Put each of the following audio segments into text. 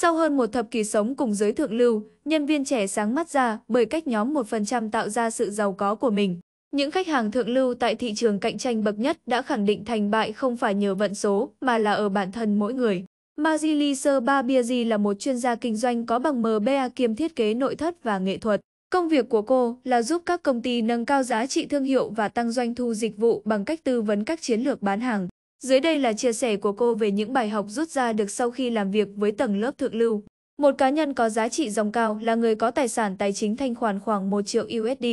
Sau hơn một thập kỷ sống cùng giới thượng lưu, nhân viên trẻ sáng mắt ra bởi cách nhóm 1% tạo ra sự giàu có của mình. Những khách hàng thượng lưu tại thị trường cạnh tranh bậc nhất đã khẳng định thành bại không phải nhờ vận số mà là ở bản thân mỗi người. Mazili Serbabiazi là một chuyên gia kinh doanh có bằng MBA kiêm thiết kế nội thất và nghệ thuật. Công việc của cô là giúp các công ty nâng cao giá trị thương hiệu và tăng doanh thu dịch vụ bằng cách tư vấn các chiến lược bán hàng. Dưới đây là chia sẻ của cô về những bài học rút ra được sau khi làm việc với tầng lớp thượng lưu. Một cá nhân có giá trị dòng cao là người có tài sản tài chính thanh khoản khoảng 1 triệu USD.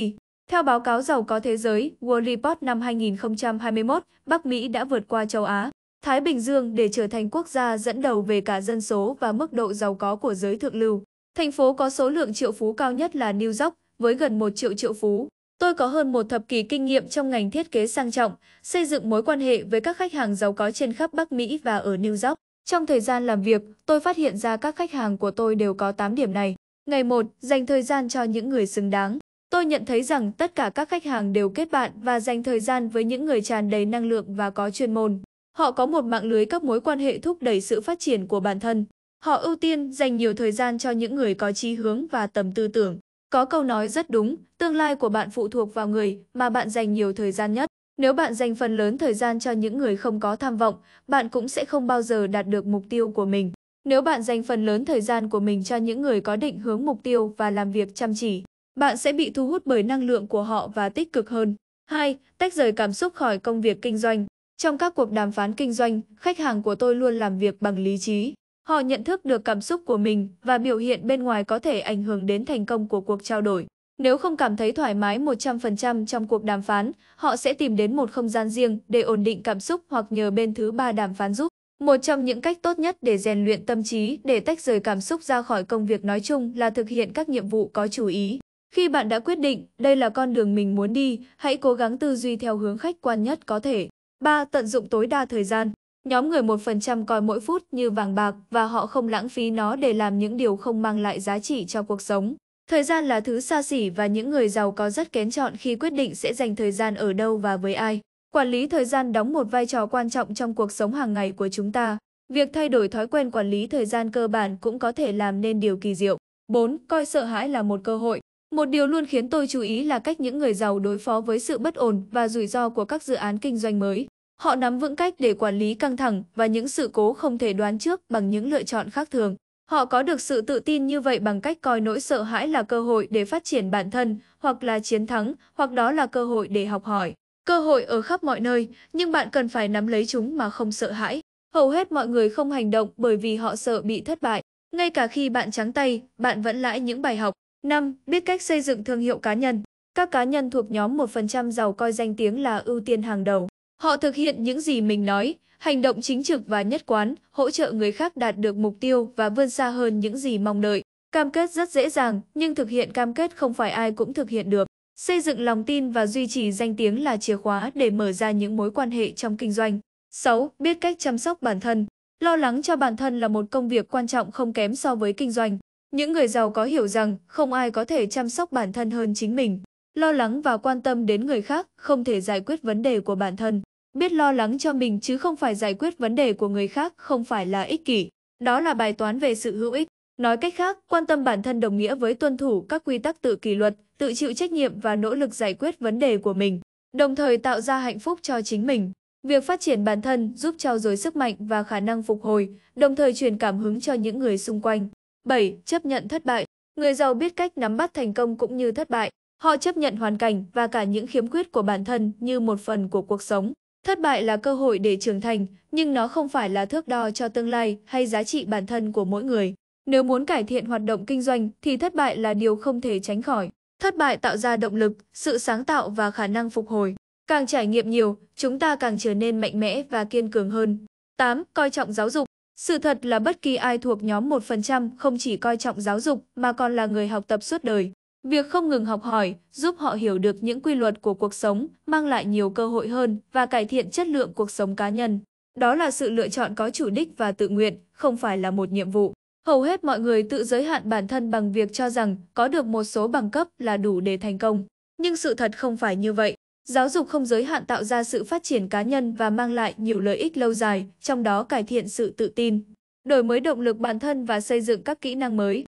Theo báo cáo giàu có thế giới World Report năm 2021, Bắc Mỹ đã vượt qua châu Á, Thái Bình Dương để trở thành quốc gia dẫn đầu về cả dân số và mức độ giàu có của giới thượng lưu. Thành phố có số lượng triệu phú cao nhất là New York với gần 1 triệu triệu phú. Tôi có hơn một thập kỷ kinh nghiệm trong ngành thiết kế sang trọng, xây dựng mối quan hệ với các khách hàng giàu có trên khắp Bắc Mỹ và ở New York. Trong thời gian làm việc, tôi phát hiện ra các khách hàng của tôi đều có 8 điểm này. Ngày 1, dành thời gian cho những người xứng đáng. Tôi nhận thấy rằng tất cả các khách hàng đều kết bạn và dành thời gian với những người tràn đầy năng lượng và có chuyên môn. Họ có một mạng lưới các mối quan hệ thúc đẩy sự phát triển của bản thân. Họ ưu tiên dành nhiều thời gian cho những người có chí hướng và tầm tư tưởng. Có câu nói rất đúng, tương lai của bạn phụ thuộc vào người mà bạn dành nhiều thời gian nhất. Nếu bạn dành phần lớn thời gian cho những người không có tham vọng, bạn cũng sẽ không bao giờ đạt được mục tiêu của mình. Nếu bạn dành phần lớn thời gian của mình cho những người có định hướng mục tiêu và làm việc chăm chỉ, bạn sẽ bị thu hút bởi năng lượng của họ và tích cực hơn. 2. Tách rời cảm xúc khỏi công việc kinh doanh. Trong các cuộc đàm phán kinh doanh, khách hàng của tôi luôn làm việc bằng lý trí. Họ nhận thức được cảm xúc của mình và biểu hiện bên ngoài có thể ảnh hưởng đến thành công của cuộc trao đổi. Nếu không cảm thấy thoải mái 100% trong cuộc đàm phán, họ sẽ tìm đến một không gian riêng để ổn định cảm xúc hoặc nhờ bên thứ ba đàm phán giúp. Một trong những cách tốt nhất để rèn luyện tâm trí để tách rời cảm xúc ra khỏi công việc nói chung là thực hiện các nhiệm vụ có chú ý. Khi bạn đã quyết định đây là con đường mình muốn đi, hãy cố gắng tư duy theo hướng khách quan nhất có thể. 3. Tận dụng tối đa thời gian Nhóm người 1% coi mỗi phút như vàng bạc và họ không lãng phí nó để làm những điều không mang lại giá trị cho cuộc sống. Thời gian là thứ xa xỉ và những người giàu có rất kén chọn khi quyết định sẽ dành thời gian ở đâu và với ai. Quản lý thời gian đóng một vai trò quan trọng trong cuộc sống hàng ngày của chúng ta. Việc thay đổi thói quen quản lý thời gian cơ bản cũng có thể làm nên điều kỳ diệu. 4. Coi sợ hãi là một cơ hội. Một điều luôn khiến tôi chú ý là cách những người giàu đối phó với sự bất ổn và rủi ro của các dự án kinh doanh mới. Họ nắm vững cách để quản lý căng thẳng và những sự cố không thể đoán trước bằng những lựa chọn khác thường. Họ có được sự tự tin như vậy bằng cách coi nỗi sợ hãi là cơ hội để phát triển bản thân, hoặc là chiến thắng, hoặc đó là cơ hội để học hỏi. Cơ hội ở khắp mọi nơi, nhưng bạn cần phải nắm lấy chúng mà không sợ hãi. Hầu hết mọi người không hành động bởi vì họ sợ bị thất bại. Ngay cả khi bạn trắng tay, bạn vẫn lãi những bài học. 5. Biết cách xây dựng thương hiệu cá nhân. Các cá nhân thuộc nhóm 1% giàu coi danh tiếng là ưu tiên hàng đầu. Họ thực hiện những gì mình nói, hành động chính trực và nhất quán, hỗ trợ người khác đạt được mục tiêu và vươn xa hơn những gì mong đợi. Cam kết rất dễ dàng, nhưng thực hiện cam kết không phải ai cũng thực hiện được. Xây dựng lòng tin và duy trì danh tiếng là chìa khóa để mở ra những mối quan hệ trong kinh doanh. 6. Biết cách chăm sóc bản thân. Lo lắng cho bản thân là một công việc quan trọng không kém so với kinh doanh. Những người giàu có hiểu rằng không ai có thể chăm sóc bản thân hơn chính mình. Lo lắng và quan tâm đến người khác không thể giải quyết vấn đề của bản thân. Biết lo lắng cho mình chứ không phải giải quyết vấn đề của người khác không phải là ích kỷ. Đó là bài toán về sự hữu ích. Nói cách khác, quan tâm bản thân đồng nghĩa với tuân thủ các quy tắc tự kỷ luật, tự chịu trách nhiệm và nỗ lực giải quyết vấn đề của mình, đồng thời tạo ra hạnh phúc cho chính mình. Việc phát triển bản thân giúp trao dồi sức mạnh và khả năng phục hồi, đồng thời truyền cảm hứng cho những người xung quanh. 7. Chấp nhận thất bại. Người giàu biết cách nắm bắt thành công cũng như thất bại. Họ chấp nhận hoàn cảnh và cả những khiếm khuyết của bản thân như một phần của cuộc sống. Thất bại là cơ hội để trưởng thành, nhưng nó không phải là thước đo cho tương lai hay giá trị bản thân của mỗi người. Nếu muốn cải thiện hoạt động kinh doanh thì thất bại là điều không thể tránh khỏi. Thất bại tạo ra động lực, sự sáng tạo và khả năng phục hồi. Càng trải nghiệm nhiều, chúng ta càng trở nên mạnh mẽ và kiên cường hơn. 8. Coi trọng giáo dục Sự thật là bất kỳ ai thuộc nhóm 1% không chỉ coi trọng giáo dục mà còn là người học tập suốt đời. Việc không ngừng học hỏi giúp họ hiểu được những quy luật của cuộc sống, mang lại nhiều cơ hội hơn và cải thiện chất lượng cuộc sống cá nhân. Đó là sự lựa chọn có chủ đích và tự nguyện, không phải là một nhiệm vụ. Hầu hết mọi người tự giới hạn bản thân bằng việc cho rằng có được một số bằng cấp là đủ để thành công. Nhưng sự thật không phải như vậy. Giáo dục không giới hạn tạo ra sự phát triển cá nhân và mang lại nhiều lợi ích lâu dài, trong đó cải thiện sự tự tin, đổi mới động lực bản thân và xây dựng các kỹ năng mới.